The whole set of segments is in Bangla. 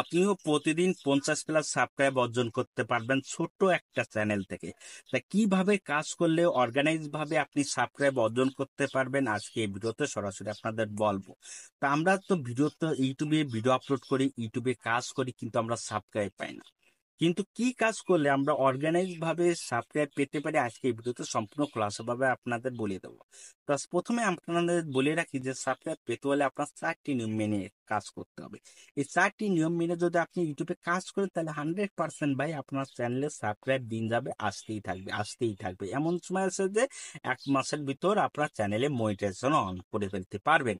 আপনিও প্রতিদিন পঞ্চাশ প্লাস সাবস্ক্রাইব অর্জন করতে পারবেন ছোট্ট একটা চ্যানেল থেকে তা কিভাবে কাজ করলে অর্গানাইজ ভাবে আপনি সাবস্ক্রাইব অর্জন করতে পারবেন আজকে এই ভিডিওতে সরাসরি আপনাদের বলবো তা আমরা তো ভিডিও তো ইউটিউবে ভিডিও আপলোড করি ইউটিউবে কাজ করি কিন্তু আমরা সাবস্ক্রাইব পাই না কিন্তু কি কাজ করলে আমরা অর্গানাইজ ভাবে সাবস্ক্রাইব পেতে পারি আজকে এই ভিডিওতে সম্পূর্ণ খোলাসাভাবে আপনাদের বলে দেবো তো প্রথমে আপনাদের বলে রাখি যে সাবস্ক্রাইব পেতে হলে আপনার চারটি নিয়ম মেনে কাজ করতে হবে এই চারটি নিয়ম মেনে যদি আপনি ইউটিউবে কাজ করেন তাহলে হান্ড্রেড পার্সেন্ট ভাই আপনার চ্যানেলে সাবস্ক্রাইব দিন যাবে আসতেই থাকবে আসতেই থাকবে এমন সময় আছে যে এক মাসের ভিতর আপনার চ্যানেলে মনিটাইজেশন অন করে ফেলতে পারবেন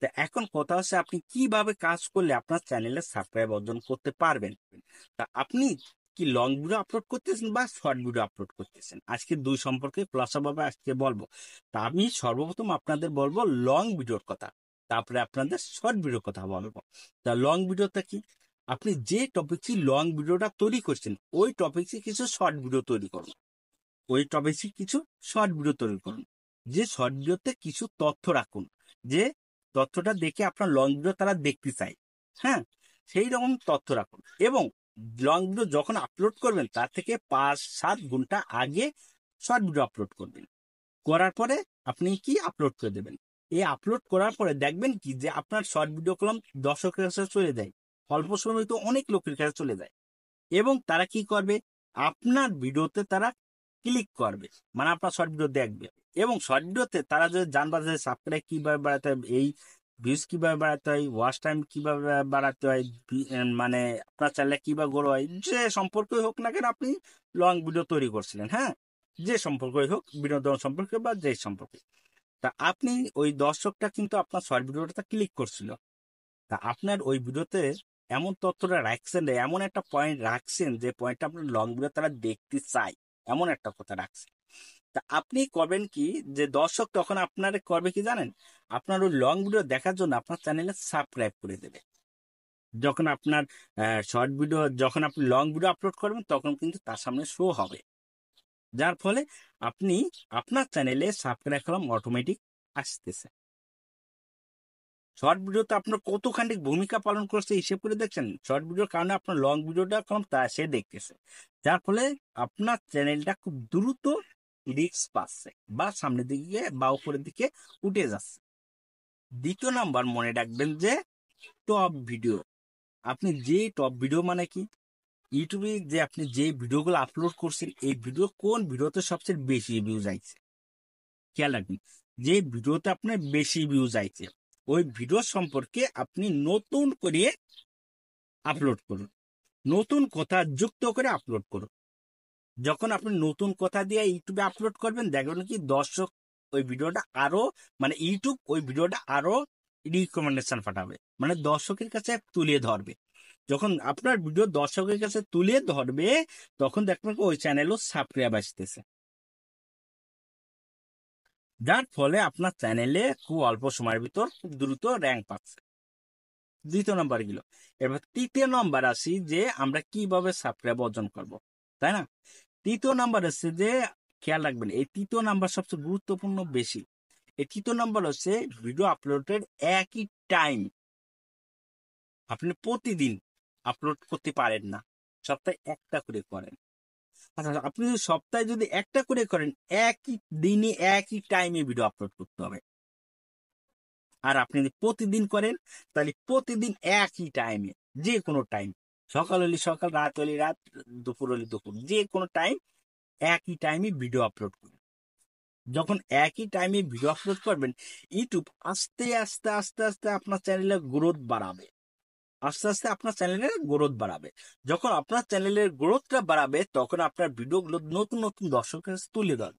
তো এখন কথা হচ্ছে আপনি কিভাবে কাজ করলে আপনার চ্যানেলে সাবস্ক্রাইব অর্জন করতে পারবেন তা আপনি কি লং ভিডিও আপলোড করতেছেন বা শর্ট ভিডিও আপলোড করতেছেন আজকে দুই সম্পর্কে খোলাসাভাবে আজকে বলবো তা আমি সর্বপ্রথম আপনাদের বলবো লং ভিডিওর কথা তারপরে আপনাদের শর্ট ভিডিও কথা বলবো তা লং ভিডিওটা কি আপনি যে টপিকটি লং ভিডিওটা তৈরি করছেন ওই টপিকটি কিছু শর্ট ভিডিও তৈরি করুন ওই টপিকটি কিছু শর্ট ভিডিও তৈরি করুন যে শর্ট ভিডিওতে কিছু তথ্য রাখুন যে তথ্যটা দেখে আপনার লং ভিডিও তারা দেখতে চায় হ্যাঁ সেই রকম তথ্য রাখুন এবং লং ভিডিও যখন আপলোড করবেন তার থেকে পাঁচ সাত ঘন্টা আগে শর্ট ভিডিও আপলোড করবেন করার পরে আপনি কি আপলোড করে দেবেন এই আপলোড করার পরে দেখবেন কি যে আপনার শর্ট ভিডিও কলম দর্শকের কাছে চলে যায় অল্প সময় তো অনেক লোকের কাছে চলে যায় এবং তারা কি করবে আপনার ভিডিওতে তারা ক্লিক করবে মানে আপনার শর্ট ভিডিও দেখবে এবং শর্ট তারা যদি জানবা যে সাবস্ক্রাইব কীভাবে বাড়াতে হয় এই ভিউজ কীভাবে বাড়াতে হয় ওয়াচ টাইম কীভাবে বাড়াতে হয় মানে আপনার চ্যানেলে কীভাবে গড়ো হয় যে সম্পর্কই হোক না কেন আপনি লং ভিডিও তৈরি করছিলেন হ্যাঁ যে সম্পর্কই হোক বিনোদন সম্পর্কে বা যে সম্পর্কে তা আপনি ওই দর্শকটা কিন্তু আপনার শর্ট ভিডিওটা ক্লিক করছিল তা আপনার ওই ভিডিওতে এমন তথ্যটা রাখছেন এমন একটা পয়েন্ট রাখছেন যে পয়েন্টটা আপনার লং ভিডিও তারা দেখতে চায় এমন একটা কথা রাখছেন তা আপনি করবেন কি যে দর্শক তখন আপনার করবে কি জানেন আপনার ওই লং ভিডিও দেখার জন্য আপনার চ্যানেলে সাবস্ক্রাইব করে দেবে যখন আপনার শর্ট ভিডিও যখন আপনি লং ভিডিও আপলোড করবেন তখন কিন্তু তার সামনে শো হবে যার ফলে আপনি আপনার চ্যানেলে সাবস্ক্রাইব করলাম অটোমেটিক আসতেছে শর্ট ভিডিওতে আপনার কতখানি ভূমিকা পালন করছে হিসেব করে দেখছেন শর্ট ভিডিওর কারণে আপনার লং ভিডিওটা কম তা সে দেখতেছে যার ফলে আপনার চ্যানেলটা খুব দ্রুত লিপস পাচ্ছে বা সামনের দিকে বা উপরের দিকে উঠে যাচ্ছে দ্বিতীয় নাম্বার মনে রাখবেন যে টপ ভিডিও আপনি যে টপ ভিডিও মানে কি ইউটিউবে যে আপনি যে ভিডিওগুলো আপলোড করছেন এই ভিডিও কোন ভিডিওতে সবচেয়ে বেশি ভিউ যাইছে খেয়াল রাখবেন যে ভিডিওতে আপনার বেশি ভিউ যাইছে ওই ভিডিও সম্পর্কে আপনি নতুন করে আপলোড করুন নতুন কথা যুক্ত করে আপলোড করুন যখন আপনি নতুন কথা দিয়ে ইউটিউবে আপলোড করবেন দেখবেন কি দর্শক ওই ভিডিওটা আরো মানে ইউটিউব ওই ভিডিওটা আরো রিকমেন্ডেশন পাঠাবে মানে দর্শকের কাছে তুলে ধরবে যখন আপনার ভিডিও দর্শকের কাছে তুলে ধরবে তখন দেখবেন ওই চ্যানেলও সাবস্ক্রাইব আসতেছে যার ফলে আপনার চ্যানেলে খুব অল্প সময়ের ভিতর দ্রুত র্যাঙ্ক পাচ্ছে দ্বিতীয় নম্বর গেল এবার তৃতীয় নম্বর আসি যে আমরা কিভাবে সাবস্ক্রাইব অর্জন করবো তাই না তৃতীয় নাম্বার হচ্ছে যে খেয়াল রাখবেন এই তৃতীয় নাম্বার সবচেয়ে গুরুত্বপূর্ণ বেশি এই তৃতীয় নাম্বার হচ্ছে ভিডিও আপলোডের একই টাইম আপনি প্রতিদিন আপলোড করতে পারেন না সপ্তাহে একটা করে করেন আচ্ছা, আচ্ছা আপনি যদি সপ্তাহে যদি একটা করে করেন একই দিনই একই টাইমে ভিডিও আপলোড করতে হবে আর আপনি যদি প্রতিদিন করেন তাহলে প্রতিদিন একই টাইমে যে কোনো টাইম সকাল হলি সকাল রাত হলি রাত দুপুর হলি দুপুর যে কোনো টাইম একই টাইমে ভিডিও আপলোড করুন যখন একই টাইমে ভিডিও আপলোড করবেন ইউটিউব আস্তে আস্তে আস্তে আস্তে আপনার চ্যানেলের গ্রোথ বাড়াবে আস্তে আস্তে আপনার চ্যানেলের গ্রোথ বাড়াবে যখন আপনার চ্যানেলের গ্রোথটা বাড়াবে তখন আপনার ভিডিওগুলো নতুন নতুন দর্শকের তুলে দেন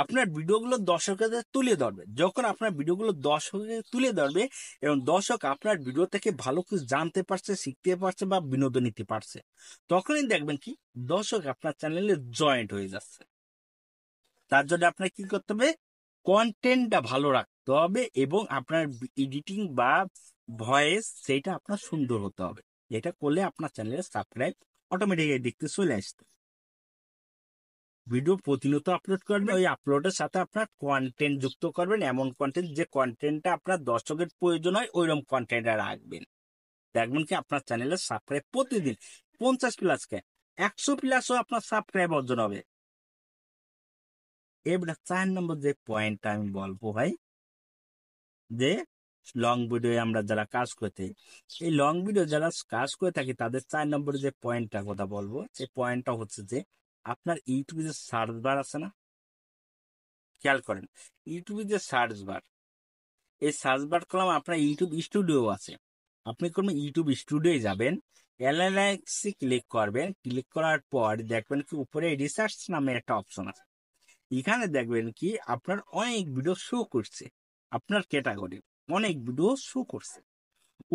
আপনার ভিডিওগুলো দর্শকদের তুলে ধরবে যখন আপনার ভিডিওগুলো দর্শকদের তুলে ধরবে এবং দর্শক আপনার ভিডিও থেকে ভালো কিছু জানতে পারছে শিখতে পারছে বা বিনোদন নিতে পারছে তখনই দেখবেন কি দর্শক আপনার চ্যানেলে জয়েন্ট হয়ে যাচ্ছে তার জন্য আপনার কি করতে হবে কন্টেন্টটা ভালো রাখতে হবে এবং আপনার এডিটিং বা ভয়েস সেটা আপনার সুন্দর হতে হবে এটা করলে আপনার চ্যানেলে সাবস্ক্রাইব অটোমেটিক দেখতে চলে আসতে ভিডিও প্রতিনিয়ত আপলোড করবেন ওই আপলোডের সাথে আপনার কন্টেন্ট যুক্ত করবেন এমন কন্টেন্ট যে কন্টেন্টটা আপনার দর্শকের প্রয়োজন হয় ওইরকম কন্টেন্টটা রাখবেন দেখবেন কি আপনার চ্যানেলের সাবস্ক্রাইব প্রতিদিন পঞ্চাশ প্লাসকে একশো প্লাসও আপনার সাবস্ক্রাইব অর্জন হবে এবার চার নম্বর যে পয়েন্টটা আমি বলবো ভাই যে লং ভিডিও আমরা যারা কাজ করতে এই লং ভিডিও যারা কাজ করে থাকি তাদের চার নম্বরে যে পয়েন্টটা কথা বলবো সেই পয়েন্টটা হচ্ছে যে আপনার ইউটিউবে যে সার্চ বার আছে না খেয়াল করেন ইউটিউবে যে সার্চ বার এই সার্চ বার করলাম আপনার ইউটিউব স্টুডিও আছে আপনি কোন ইউটিউব স্টুডিও যাবেন অ্যানালাইসে ক্লিক করবেন ক্লিক করার পর দেখবেন কি উপরে রিসার্চ নামে একটা অপশন আছে এখানে দেখবেন কি আপনার অনেক ভিডিও শো করছে আপনার ক্যাটাগরি অনেক ভিডিও শো করছে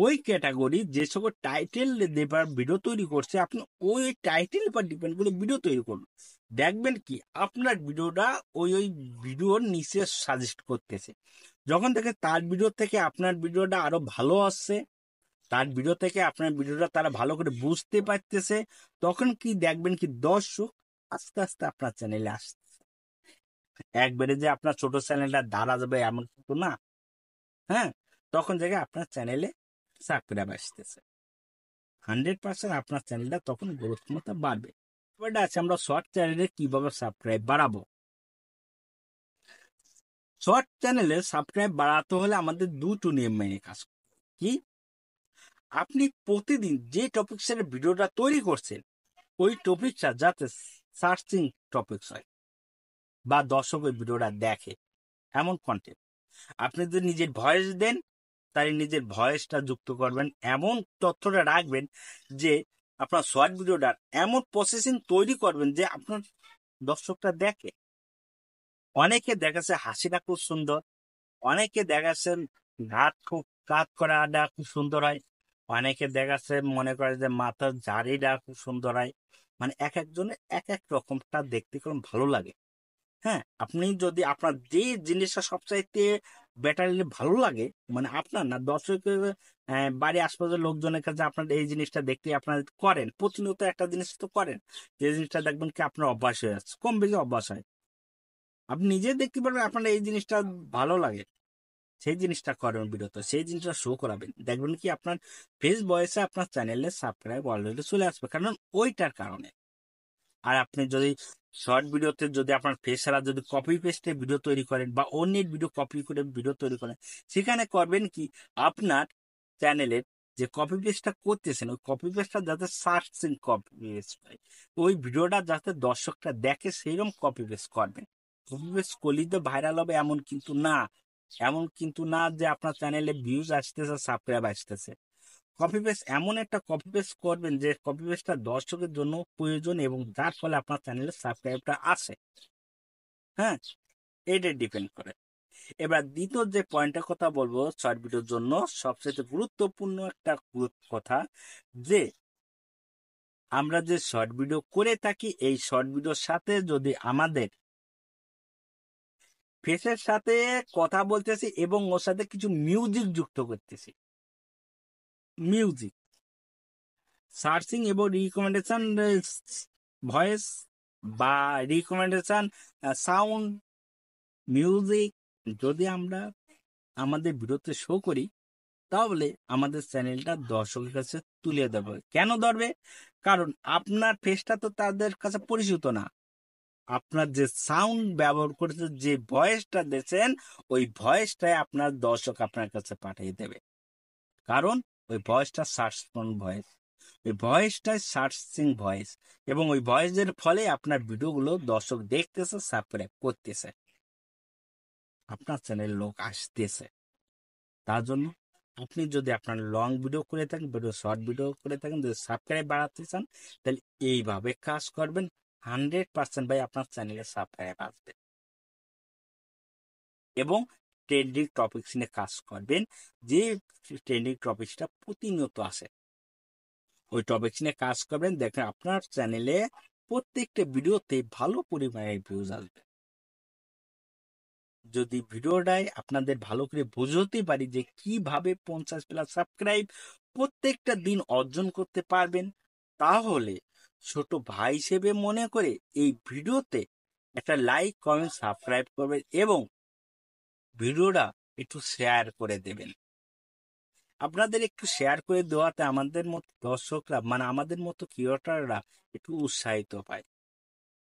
ওই ক্যাটাগরি যে সকল টাইটেল দেবার ভিডিও তৈরি করছে আপনি ওই টাইটেল উপর ডিপেন্ড করে ভিডিও তৈরি করুন দেখবেন কি আপনার ভিডিওটা ওই ওই ভিডিওর নিচে সাজেস্ট করতেছে যখন দেখে তার ভিডিও থেকে আপনার ভিডিওটা আরো ভালো আসছে তার ভিডিও থেকে আপনার ভিডিওটা তারা ভালো করে বুঝতে পারতেছে তখন কি দেখবেন কি দর্শক আস্তে আস্তে আপনার চ্যানেলে আসছে একবারে যে আপনার ছোট চ্যানেলটা দাঁড়া যাবে এমন কিন্তু না হ্যাঁ তখন দেখে আপনার চ্যানেলে চাকরিরা হান্ড্রেড পার্সেন্ট আপনার চ্যানেলটা তখন বাড়বে আছে আমরা শর্ট চ্যানেলে কিভাবে সাবস্ক্রাইব বাড়াবো শর্ট চ্যানেলে সাবস্ক্রাইব বাড়াতে হলে আমাদের দুটো নিয়ম মেনে কাজ কি আপনি প্রতিদিন যে টপিক্সের ভিডিওটা তৈরি করছেন ওই টপিকটা যাতে সার্চিং টপিকস হয় বা দর্শকের ভিডিওটা দেখে এমন কন্টেন্ট আপনি যদি নিজের ভয়েস দেন তারই নিজের ভয়েসটা যুক্ত করবেন এমন তথ্যটা রাখবেন যে আপনার শর্ট ভিডিওটার এমন প্রসেসিং তৈরি করবেন যে আপনার দর্শকটা দেখে অনেকে দেখাচ্ছে হাসিটা খুব সুন্দর অনেকে দেখাচ্ছেন ঘাট খুব কাত করাটা খুব সুন্দর হয় অনেকে দেখাচ্ছে মনে করে যে মাথার জারিটা খুব সুন্দর হয় মানে এক একজনে এক এক রকমটা দেখতে কেমন ভালো লাগে হ্যাঁ আপনি যদি আপনার যে জিনিসটা সবচাইতে ব্যাটারি ভালো লাগে মানে আপনার না দর্শকের বাড়ি আশপাশের লোকজনের কাছে আপনার এই জিনিসটা দেখতে আপনার করেন প্রতিনিয়ত একটা জিনিস তো করেন যে জিনিসটা দেখবেন কি আপনার অভ্যাস হয়ে যাচ্ছে কম বেশি অভ্যাস হয় আপনি নিজে দেখতে পারবেন আপনার এই জিনিসটা ভালো লাগে সেই জিনিসটা করেন বিরত সেই জিনিসটা শো করাবেন দেখবেন কি আপনার ফেস বয়সে আপনার চ্যানেলে সাবস্ক্রাইব অলরেডি চলে আসবে কারণ ওইটার কারণে আর আপনি যদি শর্ট ভিডিওতে যদি আপনার ফেস যদি কপি পেস্টে ভিডিও তৈরি করেন বা অন্যের ভিডিও কপি করে ভিডিও তৈরি করেন সেখানে করবেন কি আপনার চ্যানেলের যে কপি পেস্টটা করতেছেন ওই কপি পেস্টটা যাতে সার্চিং কপি পেস্ট হয় ওই ভিডিওটা যাতে দর্শকটা দেখে সেইরকম কপি পেস্ট করবেন কপি পেস্ট করলেই তো ভাইরাল হবে এমন কিন্তু না এমন কিন্তু না যে আপনার চ্যানেলে ভিউজ আসতেছে সাবস্ক্রাইব আসতেছে কপি পেস্ট এমন একটা কপি পেস্ট করবেন যে কপি পেস্টটা দর্শকের জন্য প্রয়োজন এবং যার ফলে আপনার চ্যানেলের সাবস্ক্রাইবটা আসে হ্যাঁ এটা ডিপেন্ড করে এবার দ্বিতীয় যে পয়েন্টের কথা বলবো শর্ট ভিডিওর জন্য সবচেয়ে গুরুত্বপূর্ণ একটা কথা যে আমরা যে শর্ট ভিডিও করে থাকি এই শর্ট ভিডিওর সাথে যদি আমাদের ফেসের সাথে কথা বলতেছি এবং ওর সাথে কিছু মিউজিক যুক্ত করতেছি মিউজিক সার্চিং এবং রিকমেন্ডেশন ভয়েস বা রিকমেন্ডেশন সাউন্ড মিউজিক যদি আমরা আমাদের ভিডিওতে শো করি তাহলে আমাদের চ্যানেলটা দর্শকের কাছে তুলে দেবে কেন ধরবে কারণ আপনার ফেসটা তো তাদের কাছে পরিচিত না আপনার যে সাউন্ড ব্যবহার করেছে যে ভয়েসটা দিয়েছেন ওই ভয়েসটাই আপনার দর্শক আপনার কাছে পাঠিয়ে দেবে কারণ ওই ভয়েসটা সার্চফোন ভয়েস ওই ভয়েসটাই সার্চিং ভয়েস এবং ওই ভয়েসের ফলে আপনার ভিডিওগুলো দর্শক দেখতেছে সাবস্ক্রাইব করতেছে আপনার চ্যানেল লোক আসতেছে তার জন্য আপনি যদি আপনার লং ভিডিও করে থাকেন ভিডিও শর্ট ভিডিও করে থাকেন যদি সাবস্ক্রাইব বাড়াতে চান তাহলে এইভাবে কাজ করবেন হান্ড্রেড পার্সেন্ট ভাই আপনার চ্যানেলে সাবস্ক্রাইব আসবে এবং ট্রেন্ডিং টপিক্স নিয়ে কাজ করবেন যে ট্রেন্ডিং টপিক্সটা প্রতিনিয়ত আসে ওই টপিক্স নিয়ে কাজ করবেন দেখেন আপনার চ্যানেলে প্রত্যেকটা ভিডিওতে ভালো পরিমাণে ভিউজ আসবে যদি ভিডিওটাই আপনাদের ভালো করে বোঝাতে পারি যে কিভাবে পঞ্চাশ প্লাস সাবস্ক্রাইব প্রত্যেকটা দিন অর্জন করতে পারবেন তাহলে ছোট ভাই হিসেবে মনে করে এই ভিডিওতে একটা লাইক কমেন্ট সাবস্ক্রাইব করবেন এবং ভিডিওটা একটু শেয়ার করে দেবেন আপনাদের একটু শেয়ার করে দেওয়াতে আমাদের মতো দর্শকরা মানে আমাদের মতো ক্রিয়েটাররা একটু উৎসাহিত পায়